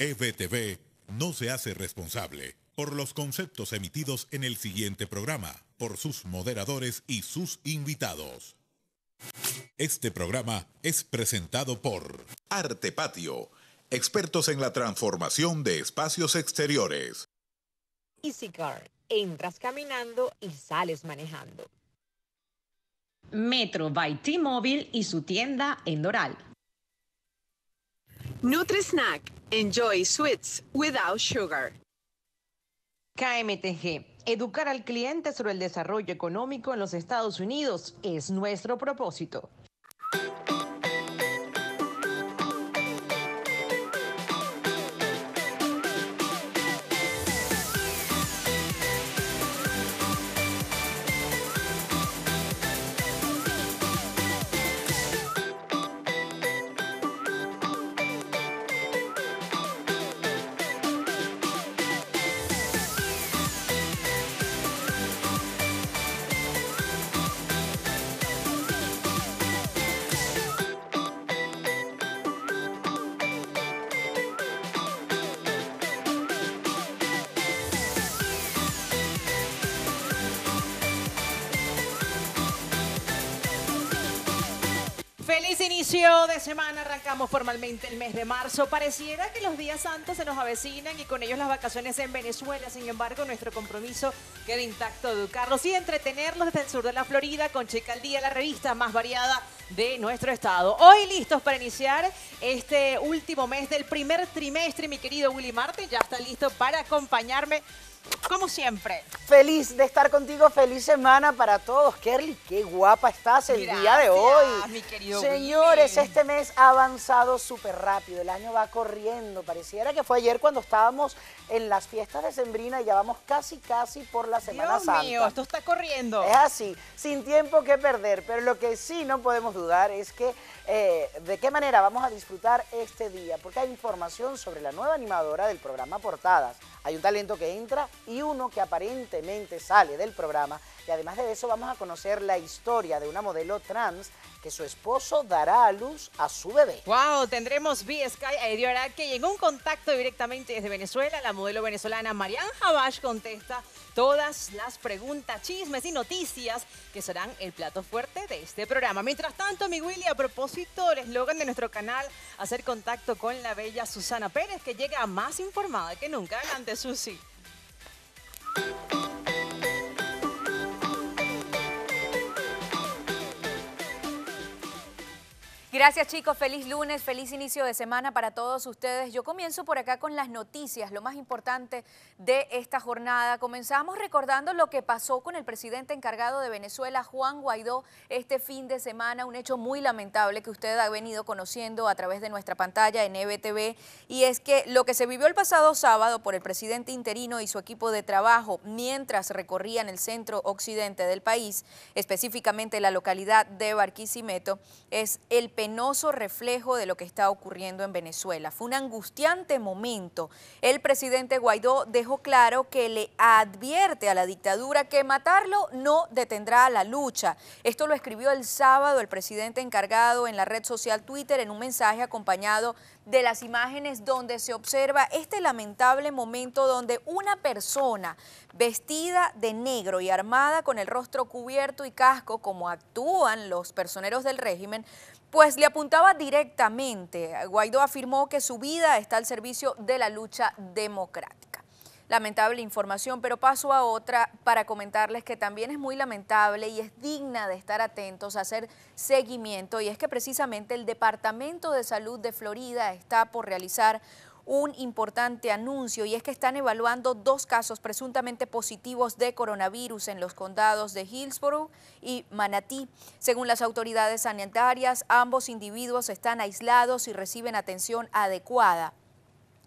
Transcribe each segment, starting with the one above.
EBTV no se hace responsable por los conceptos emitidos en el siguiente programa, por sus moderadores y sus invitados. Este programa es presentado por Arte Patio, expertos en la transformación de espacios exteriores. EasyCar, entras caminando y sales manejando. Metro by T-Mobile y su tienda en Doral. Nutri Enjoy sweets without sugar. KMTG. Educar al cliente sobre el desarrollo económico en los Estados Unidos es nuestro propósito. Feliz inicio de semana, arrancamos formalmente el mes de marzo. Pareciera que los días santos se nos avecinan y con ellos las vacaciones en Venezuela. Sin embargo, nuestro compromiso queda intacto, educarlos y entretenerlos desde el sur de la Florida con Checa al Día, la revista más variada de nuestro estado. Hoy listos para iniciar este último mes del primer trimestre, mi querido Willy Marte. ya está listo para acompañarme como siempre. Feliz de estar contigo, feliz semana para todos. Kerly, qué guapa estás el día de hoy. Mi querido Señores, este mes ha avanzado súper rápido, el año va corriendo. Pareciera que fue ayer cuando estábamos en las fiestas de Sembrina y ya vamos casi, casi por la Semana Dios Santa. mío, esto está corriendo. Es así, sin tiempo que perder, pero lo que sí no podemos dudar es que eh, de qué manera vamos a disfrutar este día, porque hay información sobre la nueva animadora del programa Portadas. Hay un talento que entra y uno que aparentemente sale del programa. Y además de eso vamos a conocer la historia de una modelo trans que su esposo dará a luz a su bebé. ¡Wow! Tendremos b Sky a Araque y en un contacto directamente desde Venezuela, la modelo venezolana Marian Javash contesta todas las preguntas, chismes y noticias que serán el plato fuerte de este programa. Mientras tanto, mi Willy, a propósito del eslogan de nuestro canal, hacer contacto con la bella Susana Pérez, que llega más informada que nunca. Adelante, Susi. Bye. Gracias chicos, feliz lunes, feliz inicio de semana para todos ustedes. Yo comienzo por acá con las noticias, lo más importante de esta jornada. Comenzamos recordando lo que pasó con el presidente encargado de Venezuela, Juan Guaidó, este fin de semana, un hecho muy lamentable que usted ha venido conociendo a través de nuestra pantalla en EBTV, y es que lo que se vivió el pasado sábado por el presidente interino y su equipo de trabajo mientras recorrían el centro occidente del país, específicamente la localidad de Barquisimeto, es el peor reflejo de lo que está ocurriendo en Venezuela. Fue un angustiante momento. El presidente Guaidó dejó claro que le advierte a la dictadura que matarlo no detendrá la lucha. Esto lo escribió el sábado el presidente encargado en la red social Twitter en un mensaje acompañado de las imágenes donde se observa este lamentable momento donde una persona vestida de negro y armada con el rostro cubierto y casco como actúan los personeros del régimen, pues pues le apuntaba directamente. Guaidó afirmó que su vida está al servicio de la lucha democrática. Lamentable información, pero paso a otra para comentarles que también es muy lamentable y es digna de estar atentos, a hacer seguimiento, y es que precisamente el Departamento de Salud de Florida está por realizar un importante anuncio y es que están evaluando dos casos presuntamente positivos de coronavirus en los condados de Hillsborough y Manatí. Según las autoridades sanitarias, ambos individuos están aislados y reciben atención adecuada.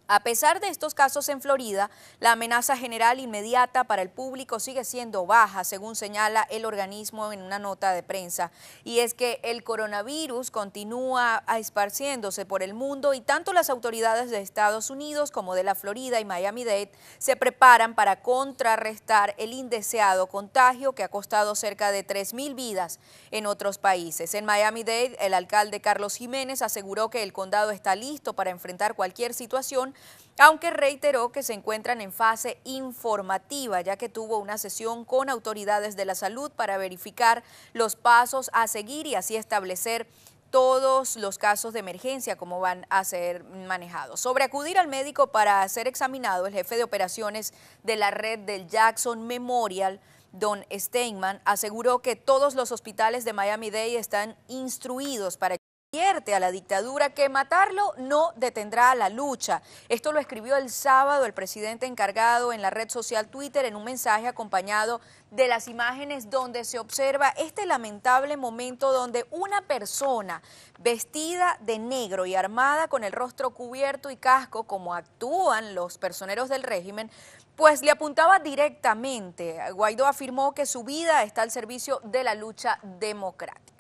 A pesar de estos casos en Florida, la amenaza general inmediata para el público sigue siendo baja, según señala el organismo en una nota de prensa. Y es que el coronavirus continúa esparciéndose por el mundo y tanto las autoridades de Estados Unidos como de la Florida y Miami-Dade se preparan para contrarrestar el indeseado contagio que ha costado cerca de 3.000 vidas en otros países. En Miami-Dade, el alcalde Carlos Jiménez aseguró que el condado está listo para enfrentar cualquier situación aunque reiteró que se encuentran en fase informativa, ya que tuvo una sesión con autoridades de la salud para verificar los pasos a seguir y así establecer todos los casos de emergencia como van a ser manejados. Sobre acudir al médico para ser examinado, el jefe de operaciones de la red del Jackson Memorial, Don Steinman, aseguró que todos los hospitales de Miami-Dade están instruidos para a la dictadura que matarlo no detendrá la lucha. Esto lo escribió el sábado el presidente encargado en la red social Twitter en un mensaje acompañado de las imágenes donde se observa este lamentable momento donde una persona vestida de negro y armada con el rostro cubierto y casco, como actúan los personeros del régimen, pues le apuntaba directamente. Guaidó afirmó que su vida está al servicio de la lucha democrática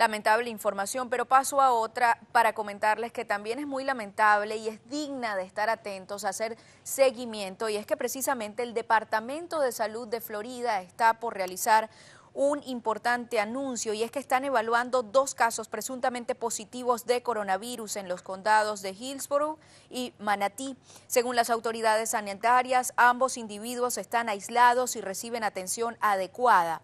lamentable información, pero paso a otra para comentarles que también es muy lamentable y es digna de estar atentos, a hacer seguimiento, y es que precisamente el Departamento de Salud de Florida está por realizar un importante anuncio y es que están evaluando dos casos presuntamente positivos de coronavirus en los condados de Hillsborough y Manatí. Según las autoridades sanitarias, ambos individuos están aislados y reciben atención adecuada.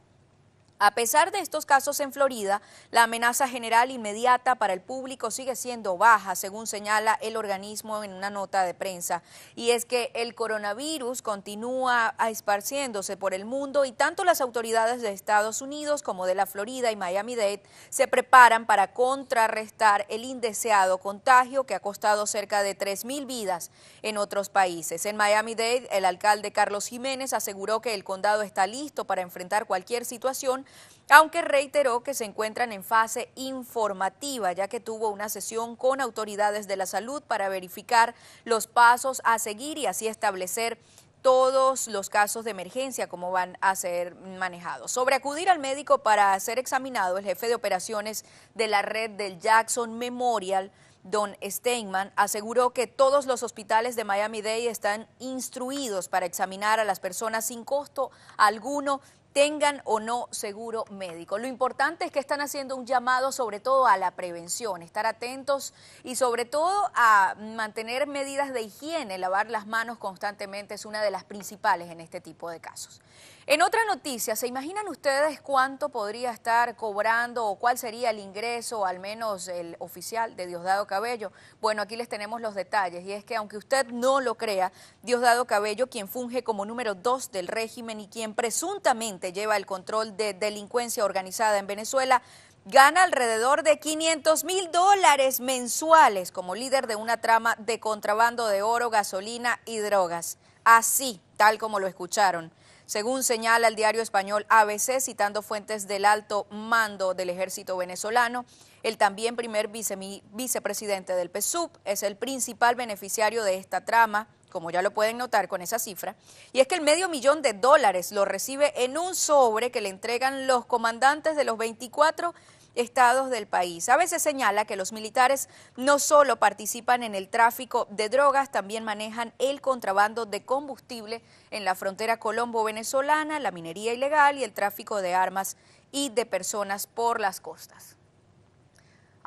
A pesar de estos casos en Florida, la amenaza general inmediata para el público sigue siendo baja, según señala el organismo en una nota de prensa. Y es que el coronavirus continúa esparciéndose por el mundo y tanto las autoridades de Estados Unidos como de la Florida y Miami-Dade se preparan para contrarrestar el indeseado contagio que ha costado cerca de 3.000 vidas en otros países. En Miami-Dade, el alcalde Carlos Jiménez aseguró que el condado está listo para enfrentar cualquier situación aunque reiteró que se encuentran en fase informativa, ya que tuvo una sesión con autoridades de la salud para verificar los pasos a seguir y así establecer todos los casos de emergencia, cómo van a ser manejados. Sobre acudir al médico para ser examinado, el jefe de operaciones de la red del Jackson Memorial, Don Steinman aseguró que todos los hospitales de Miami-Dade están instruidos para examinar a las personas sin costo alguno tengan o no seguro médico. Lo importante es que están haciendo un llamado sobre todo a la prevención, estar atentos y sobre todo a mantener medidas de higiene, lavar las manos constantemente es una de las principales en este tipo de casos. En otra noticia, ¿se imaginan ustedes cuánto podría estar cobrando o cuál sería el ingreso, al menos el oficial de Diosdado Cabello? Bueno, aquí les tenemos los detalles y es que aunque usted no lo crea, Diosdado Cabello, quien funge como número dos del régimen y quien presuntamente lleva el control de delincuencia organizada en Venezuela, gana alrededor de 500 mil dólares mensuales como líder de una trama de contrabando de oro, gasolina y drogas. Así, tal como lo escucharon. Según señala el diario español ABC, citando fuentes del alto mando del ejército venezolano, el también primer vicepresidente del PSUV es el principal beneficiario de esta trama como ya lo pueden notar con esa cifra, y es que el medio millón de dólares lo recibe en un sobre que le entregan los comandantes de los 24 estados del país. A veces señala que los militares no solo participan en el tráfico de drogas, también manejan el contrabando de combustible en la frontera colombo-venezolana, la minería ilegal y el tráfico de armas y de personas por las costas.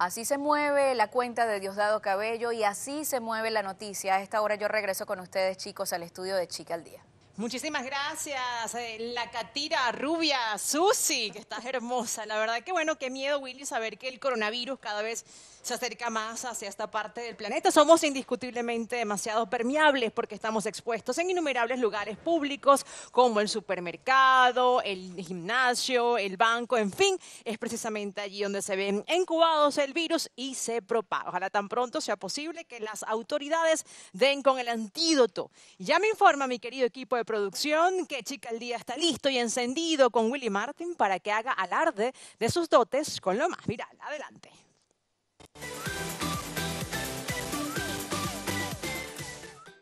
Así se mueve la cuenta de Diosdado Cabello y así se mueve la noticia. A esta hora yo regreso con ustedes, chicos, al estudio de Chica al Día. Muchísimas gracias, eh, la catira rubia Susi, que estás hermosa. La verdad qué bueno, qué miedo, Willy, saber que el coronavirus cada vez se acerca más hacia esta parte del planeta. Somos indiscutiblemente demasiado permeables porque estamos expuestos en innumerables lugares públicos como el supermercado, el gimnasio, el banco, en fin, es precisamente allí donde se ven incubados el virus y se propaga. Ojalá tan pronto sea posible que las autoridades den con el antídoto. Ya me informa mi querido equipo de producción, que Chica el Día está listo y encendido con Willy Martin para que haga alarde de sus dotes con lo más viral. Adelante.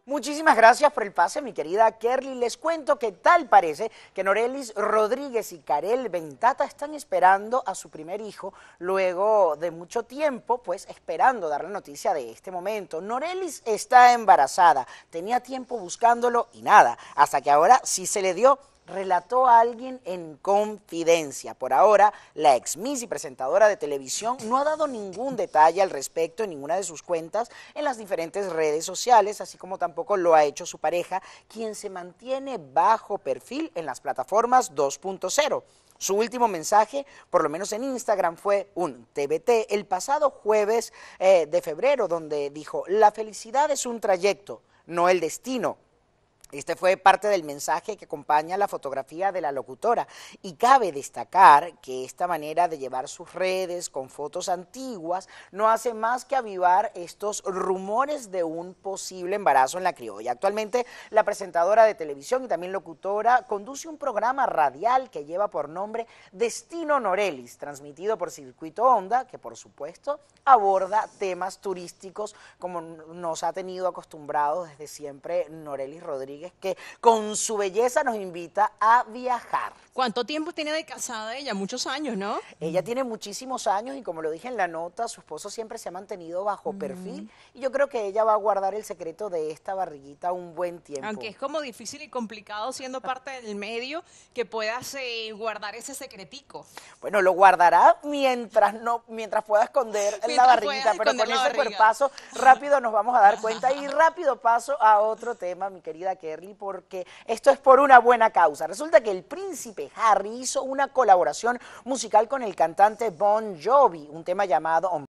Muchísimas gracias por el pase, mi querida Kerly. Les cuento que tal parece que Norelis Rodríguez y Karel Ventata están esperando a su primer hijo luego de mucho tiempo, pues esperando dar la noticia de este momento. Norelis está embarazada, tenía tiempo buscándolo y nada, hasta que ahora sí se le dio relató a alguien en confidencia. Por ahora, la ex Miss y presentadora de televisión no ha dado ningún detalle al respecto en ninguna de sus cuentas en las diferentes redes sociales, así como tampoco lo ha hecho su pareja, quien se mantiene bajo perfil en las plataformas 2.0. Su último mensaje, por lo menos en Instagram, fue un TBT el pasado jueves eh, de febrero, donde dijo, la felicidad es un trayecto, no el destino. Este fue parte del mensaje que acompaña la fotografía de la locutora y cabe destacar que esta manera de llevar sus redes con fotos antiguas no hace más que avivar estos rumores de un posible embarazo en la criolla. Actualmente la presentadora de televisión y también locutora conduce un programa radial que lleva por nombre Destino Norelis, transmitido por Circuito Onda, que por supuesto aborda temas turísticos como nos ha tenido acostumbrados desde siempre Norelis Rodríguez que con su belleza nos invita a viajar. ¿Cuánto tiempo tiene de casada ella? Muchos años, ¿no? Ella tiene muchísimos años y como lo dije en la nota, su esposo siempre se ha mantenido bajo perfil y yo creo que ella va a guardar el secreto de esta barriguita un buen tiempo. Aunque es como difícil y complicado siendo parte del medio que puedas eh, guardar ese secretico. Bueno, lo guardará mientras no mientras pueda esconder la barriguita, pero con ese cuerpazo rápido nos vamos a dar cuenta y rápido paso a otro tema, mi querida que porque esto es por una buena causa. Resulta que el príncipe Harry hizo una colaboración musical con el cantante Bon Jovi, un tema llamado